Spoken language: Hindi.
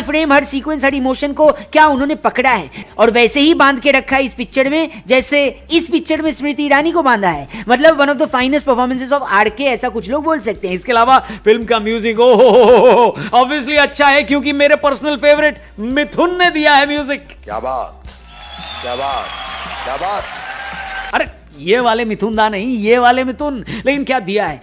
हर फ्रेम हर सीक्वेंस हर इमोशन को क्या उन्होंने पकड़ा है और वैसे ही बांध के रखा है इस पिक्चर में जैसे इस पिक्चर में स्मृति ईरानी को बांधा है मतलब one of the finest performances of R K ऐसा कुछ लोग बोल सकते हैं इसके अलावा फिल्म का म्यूजिक ओ ऑब्वियसली अच्छा है क्योंकि मेरे पर्सनल फेवरेट मिथुन ने दिया है म्यूजिक क्या बात क्या बात क्या बात अरे ये वाले मिथुन दा नहीं ये वाले मिथुन लेकिन क्या दिया है